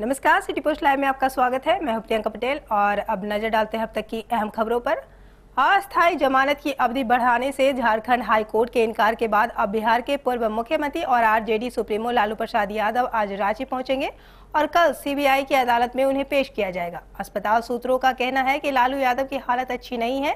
नमस्कार city post live में आपका स्वागत है मैं हूं प्रियंका पटेल और अब नजर डालते हैं अब तक की अहम खबरों पर अस्थायी जमानत की अवधि बढ़ाने से झारखंड हाईकोर्ट के इनकार के बाद अब बिहार के पूर्व मुख्यमंत्री और आरजेडी सुप्रीमो लालू प्रसाद यादव आज रांची पहुंचेंगे और कल सीबीआई की अदालत में उन्हें पेश किया जाएगा अस्पताल सूत्रों का कहना है कि लालू यादव की हालत अच्छी नहीं है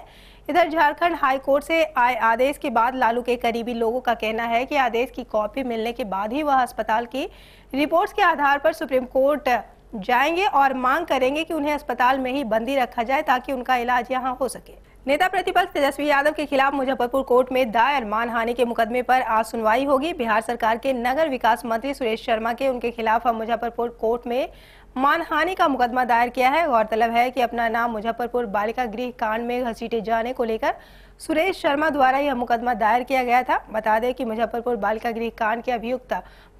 इधर झारखंड हाईकोर्ट से आए आदेश के बाद लालू के करीबी लोगों का कहना है कि आदेश की कॉपी मिलने के बाद ही वह अस्पताल की रिपोर्ट के आधार पर सुप्रीम कोर्ट जाएंगे और मांग करेंगे कि उन्हें अस्पताल में ही बंदी रखा जाए ताकि उनका इलाज यहाँ हो सके नेता प्रतिपक्ष तेजस्वी यादव के खिलाफ मुजफ्फरपुर कोर्ट में दायर मानहानि के मुकदमे पर आज सुनवाई होगी बिहार सरकार के नगर विकास मंत्री सुरेश शर्मा के उनके खिलाफ मुजफ्फरपुर कोर्ट में मानहानि का मुकदमा दायर किया है गौरतलब है कि अपना नाम मुजफ्फरपुर बालिका गृह कांड में घसीटे जाने को लेकर सुरेश शर्मा द्वारा यह मुकदमा दायर किया गया था बता दें कि मुजफ्फरपुर बालिका गृह कांड के अभियुक्त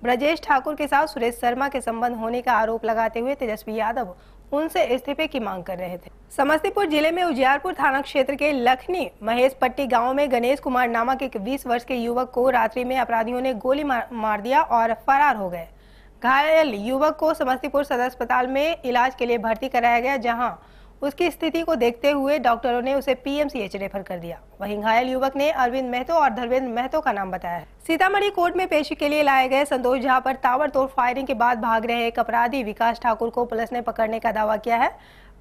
ब्रजेश ठाकुर के साथ सुरेश शर्मा के संबंध होने का आरोप लगाते हुए तेजस्वी यादव उनसे इस्तीफे की मांग कर रहे थे समस्तीपुर जिले में उजियारपुर थाना क्षेत्र के लखनी महेश पट्टी गाँव में गणेश कुमार नामक एक 20 वर्ष के युवक को रात्रि में अपराधियों ने गोली मार, मार दिया और फरार हो गए घायल युवक को समस्तीपुर सदर अस्पताल में इलाज के लिए भर्ती कराया गया जहाँ उसकी स्थिति को देखते हुए डॉक्टरों ने उसे पीएमसीएच रेफर कर दिया वहीं घायल युवक ने अरविंद महतो और धर्मेंद्र महतो का नाम बताया सीतामढ़ी कोर्ट में पेशी के लिए लाए गए संतोष झा पर ताबड़तोड़ फायरिंग के बाद भाग रहे एक अपराधी विकास ठाकुर को पुलिस ने पकड़ने का दावा किया है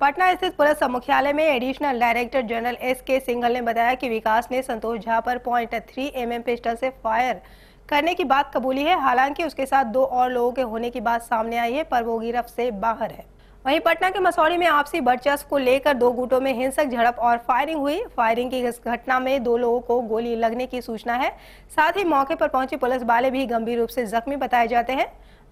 पटना स्थित पुलिस मुख्यालय में एडिशनल डायरेक्टर जनरल एस के सिंघल ने बताया कि विकास ने संतोष झा पर पॉइंट थ्री एम पिस्टल से फायर करने की बात कबूली है हालांकि उसके साथ दो और लोगों के होने की बात सामने आई है पर वो गिरफ्त से बाहर है वहीं पटना के मसौरी में आपसी वर्चस्व को लेकर दो गुटों में हिंसक झड़प और फायरिंग हुई फायरिंग की इस घटना में दो लोगों को गोली लगने की सूचना है साथ ही मौके पर पहुंची पुलिस वाले भी गंभीर रूप से जख्मी बताए जाते हैं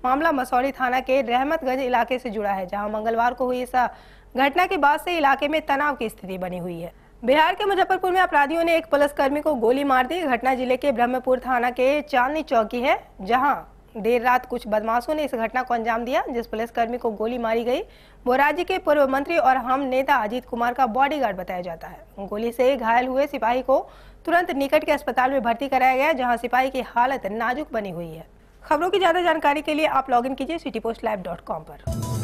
मामला मसौरी थाना के रहमतगंज इलाके से जुड़ा है जहाँ मंगलवार को हुई इस घटना के बाद से इलाके में तनाव की स्थिति बनी हुई है बिहार के मुजफ्फरपुर में अपराधियों ने एक पुलिसकर्मी को गोली मार दी घटना जिले के ब्रह्मपुर थाना के चांदनी चौकी है जहां देर रात कुछ बदमाशों ने इस घटना को अंजाम दिया जिस पुलिसकर्मी को गोली मारी गई वो राज्य के पूर्व मंत्री और हम नेता अजीत कुमार का बॉडीगार्ड बताया जाता है गोली से घायल हुए सिपाही को तुरंत निकट के अस्पताल में भर्ती कराया गया जहां सिपाही की हालत नाजुक बनी हुई है खबरों की ज्यादा जानकारी के लिए आप लॉग इन कीजिए city post live dot com पर